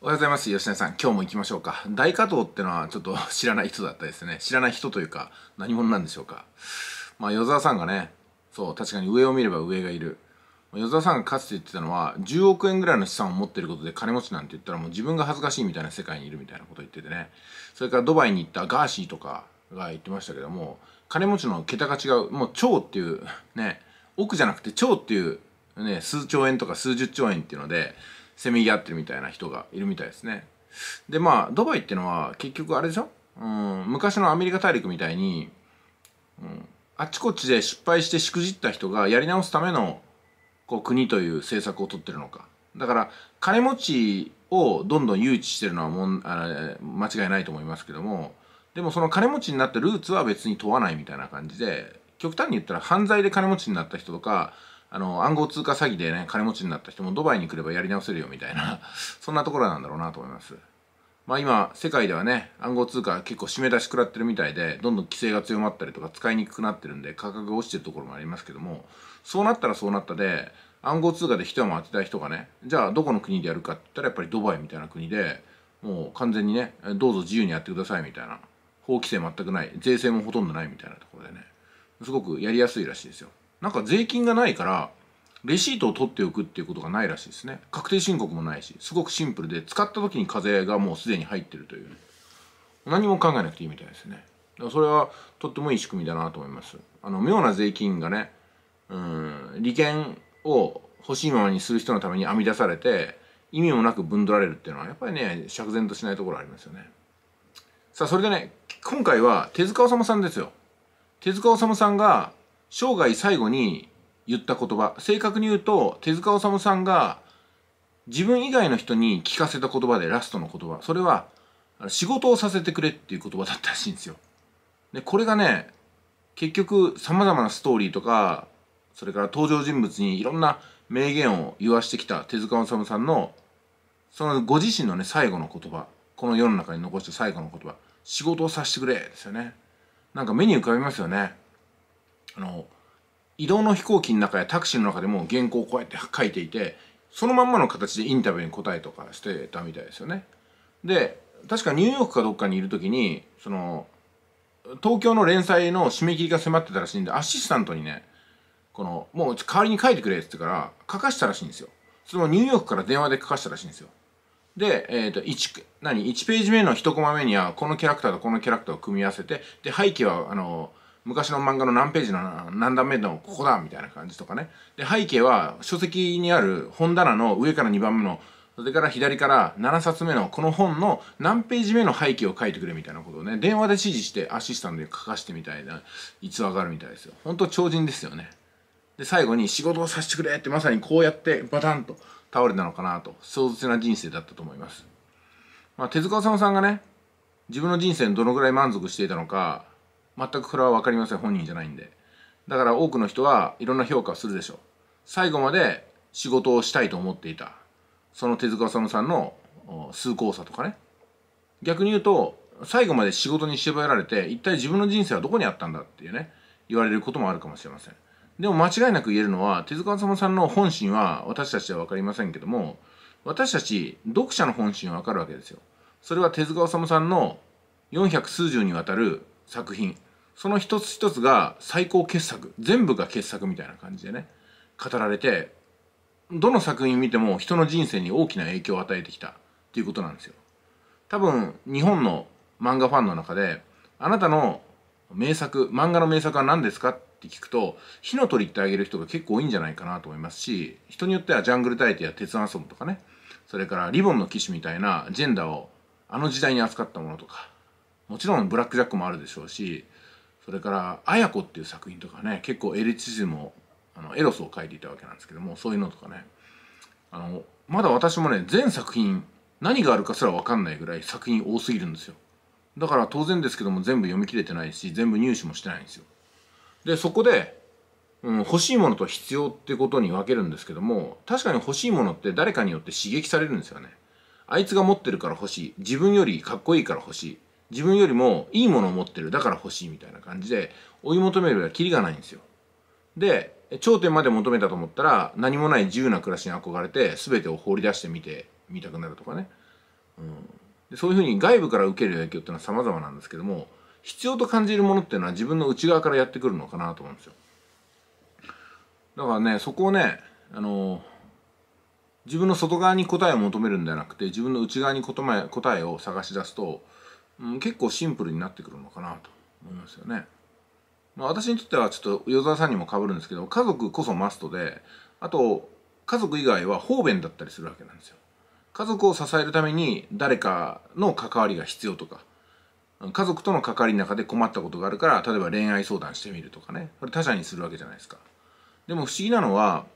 おはようございます。吉根さん、今日も行きましょうか。大加藤ってのはちょっと知らない人だったですね。知らない人というか、何者なんでしょうか。まあ、与沢さんがね、そう、確かに上を見れば上がいる。与沢さんがかつて言ってたのは、10億円ぐらいの資産を持ってることで金持ちなんて言ったらもう自分が恥ずかしいみたいな世界にいるみたいなこと言っててね。それからドバイに行ったガーシーとかが言ってましたけども、金持ちの桁が違う、もう超っていう、ね、億じゃなくて超っていう、ね、数兆円とか数十兆円っていうので、せめぎ合ってるみたいな人がいるみたいですね。で、まあ、ドバイってのは結局あれでしょうん、昔のアメリカ大陸みたいに、うん、あっちこっちで失敗してしくじった人がやり直すためのこう国という政策を取ってるのか。だから、金持ちをどんどん誘致してるのはもんあ間違いないと思いますけども、でもその金持ちになったルーツは別に問わないみたいな感じで、極端に言ったら犯罪で金持ちになった人とか、あの暗号通貨詐欺でね金持ちになった人もドバイに来ればやり直せるよみたいな そんなところなんだろうなと思いますまあ今世界ではね暗号通貨結構締め出し食らってるみたいでどんどん規制が強まったりとか使いにくくなってるんで価格が落ちてるところもありますけどもそうなったらそうなったで暗号通貨で一山当てたい人がねじゃあどこの国でやるかって言ったらやっぱりドバイみたいな国でもう完全にねどうぞ自由にやってくださいみたいな法規制全くない税制もほとんどないみたいなところでねすごくやりやすいらしいですよなんか税金がないからレシートを取っておくっていうことがないらしいですね確定申告もないしすごくシンプルで使った時に課税がもうすでに入ってるという、ね、何も考えなくていいみたいですねそれはとってもいい仕組みだなと思いますあの妙な税金がねうん利権を欲しいままにする人のために編み出されて意味もなくぶんどられるっていうのはやっぱりね釈然としないところありますよねさあそれでね今回は手塚治虫さんですよ手塚治虫さんが生涯最後に言った言葉正確に言うと手塚治虫さんが自分以外の人に聞かせた言葉でラストの言葉それは仕事をさせてくれっていう言葉だったらしいんですよでこれがね結局さまざまなストーリーとかそれから登場人物にいろんな名言を言わしてきた手塚治虫さんのそのご自身のね最後の言葉この世の中に残した最後の言葉仕事をさせてくれですよねなんか目に浮かびますよねあの移動の飛行機の中やタクシーの中でも原稿をこうやって書いていてそのまんまの形でインタビューに答えとかしてたみたいですよね。で確かニューヨークかどっかにいる時にその東京の連載の締め切りが迫ってたらしいんでアシスタントにねこのもう代わりに書いてくれっ言ってから書かしたらしいんですよ。そのニューヨークから電話で書かしたらしいんですよ。で、えっ、ー、と、1、何 ?1 ページ目の1コマ目には、このキャラクターとこのキャラクターを組み合わせて、で、背景は、あのー、昔の漫画の何ページの何段目のここだみたいな感じとかねで背景は書籍にある本棚の上から2番目のそれから左から7冊目のこの本の何ページ目の背景を書いてくれみたいなことをね、電話で指示してアシスタントに書かしてみたいな逸話があるみたいですよ。ほんと超人ですよね。で、最後に仕事をさせてくれってまさにこうやってバタンと倒れたのかなと、壮絶な人生だったと思います。まあ、手塚治虫さんがね、自分の人生にどのぐらい満足していたのか、全くこれは分かりません本人じゃないんでだから多くの人はいろんな評価をするでしょう最後まで仕事をしたいと思っていたその手塚治虫さんの崇高さとかね逆に言うと最後まで仕事に縛られて一体自分の人生はどこにあったんだっていうね言われることもあるかもしれませんでも間違いなく言えるのは手塚治虫さんの本心は私たちは分かりませんけども私たち読者の本心は分かるわけですよそれは手塚治虫さんの400数十にわたる作品その一つ一つが最高傑作全部が傑作みたいな感じでね語られてどの作品見ても人の人生に大きな影響を与えてきたっていうことなんですよ多分日本の漫画ファンの中であなたの名作漫画の名作は何ですかって聞くと火の鳥ってあげる人が結構多いんじゃないかなと思いますし人によってはジャングル大帝や鉄腕アソムとかねそれからリボンの騎士みたいなジェンダーをあの時代に扱ったものとかもちろんブラック・ジャックもあるでしょうしそれから「あや子」っていう作品とかね結構エリチズムをあのエロスを書いていたわけなんですけどもそういうのとかねあのまだ私もね全作品何があるかすら分かんないぐらい作品多すぎるんですよだから当然ですけども全部読み切れてないし全部入手もしてないんですよでそこで、うん、欲しいものと必要ってことに分けるんですけども確かに欲しいものって誰かによって刺激されるんですよねあいつが持ってるから欲しい自分よりかっこいいから欲しい自分よりもいいものを持ってるだから欲しいみたいな感じで追い求めるはキリがないんですよで頂点まで求めたと思ったら何もない自由な暮らしに憧れて全てを放り出してみてみたくなるとかね、うん、でそういうふうに外部から受ける影響っていうのは様々なんですけども必要と感じるものっていうのは自分の内側からやってくるのかなと思うんですよだからねそこをねあの自分の外側に答えを求めるんではなくて自分の内側に答えを探し出すとうん、結構シンプルになってくるのかなと思いますよね。まあ、私にとってはちょっと与沢さんにもかぶるんですけど家族こそマストであと家族以外は方便だったりするわけなんですよ。家族を支えるために誰かの関わりが必要とか家族との関わりの中で困ったことがあるから例えば恋愛相談してみるとかねこれ他者にするわけじゃないですか。でも不思議なのは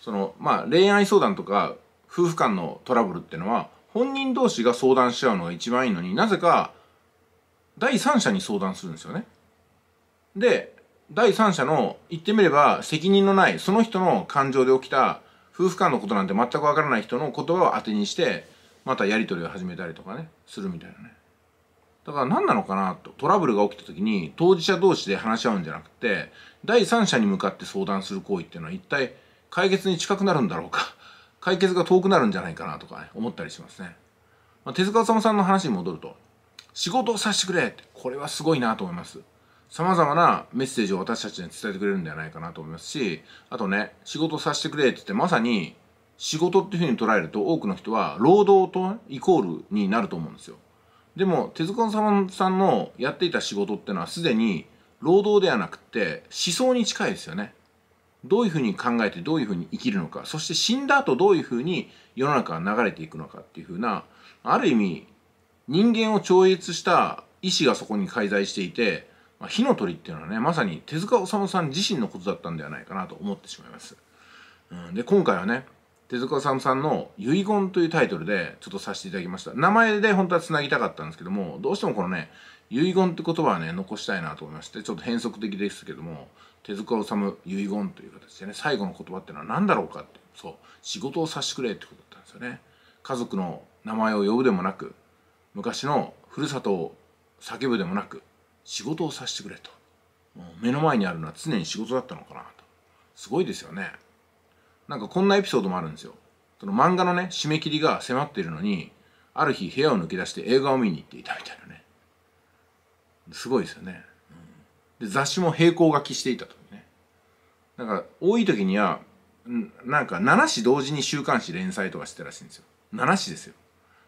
そのまあ恋愛相談とか夫婦間のトラブルってのは本人同士が相談し合うのが一番いいのになぜか第三者に相談するんですよね。で、第三者の言ってみれば責任のないその人の感情で起きた夫婦間のことなんて全くわからない人の言葉を当てにしてまたやり取りを始めたりとかねするみたいなねだから何なのかなとトラブルが起きた時に当事者同士で話し合うんじゃなくて第三者に向かって相談する行為っていうのは一体解決に近くなるんだろうか解決が遠くなるんじゃないかなとか、ね、思ったりしますね、まあ、手塚治虫さんの話に戻ると仕事をさせてくれってこれはすごいなと思います様々なメッセージを私たちに伝えてくれるんではないかなと思いますしあとね仕事をさせてくれって言ってまさに仕事っていうふうに捉えると多くの人は労働とイコールになると思うんですよでも手塚治虫さんのやっていた仕事ってのはすでに労働ではなくて思想に近いですよねどういうふうに考えてどういうふうに生きるのかそして死んだ後どういうふうに世の中が流れていくのかっていうふうなある意味人間を超越した意志がそこに介在していて、まあ、火の鳥っていうのはねまさに手塚治虫さん自身のことだったんではないかなと思ってしまいます。うん、で今回はね手塚治虫さんの「遺言」というタイトルでちょっとさせていただきました名前で本当はつなぎたかったんですけどもどうしてもこのね遺言って言葉はね残したいなと思いましてちょっと変則的ですけども手塚治虫遺言という形でね最後の言葉っていうのは何だろうかってそう仕事をさせてくれってことだったんですよね家族の名前を呼ぶでもなく昔のふるさとを叫ぶでもなく仕事をさせてくれと目の前にあるのは常に仕事だったのかなとすごいですよねなんかこんなエピソードもあるんですよその漫画のね締め切りが迫っているのにある日部屋を抜け出して映画を見に行っていたみたいなねすごいですよね、で雑誌も並行書きしていたとねんか多い時にはなんか7誌同時に週刊誌連載とかしてたらしいんですよ7誌ですよ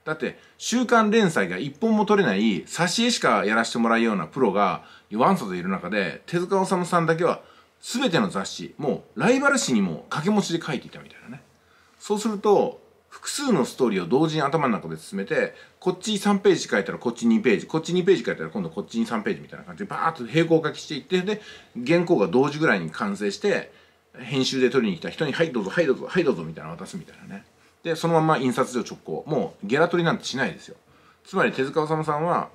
だって週刊連載が1本も取れない挿絵しかやらせてもらうようなプロがワンサといる中で手塚治虫さんだけは全ての雑誌もうライバル誌にも掛け持ちで書いていたみたいなねそうすると複数のストーリーを同時に頭の中で進めてこっち3ページ書いたらこっち2ページこっち2ページ書いたら今度こっちに3ページみたいな感じでバーッと平行書きしていってで原稿が同時ぐらいに完成して編集で取りに来た人に「はいどうぞはいどうぞはいどうぞ」みたいな渡すみたいなね。でそのまま印刷所直行もうゲラ取りなんてしないですよつまり手塚治虫さんは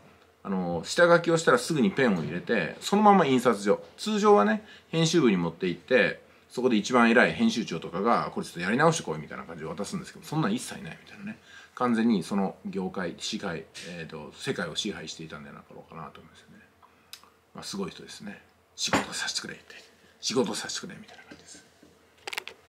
あの下書きをしたらすぐにペンを入れてそのまま印刷所通常はね編集部に持って行ってそこで一番偉い編集長とかがこれちょっとやり直してこいみたいな感じで渡すんですけどそんな一切ないみたいなね完全にその業界支配、えーと、と世界を支配していたんじゃなかろうかなと思いますよね、まあ、すごい人ですね仕事させてくれって仕事させてくれみたいな感じです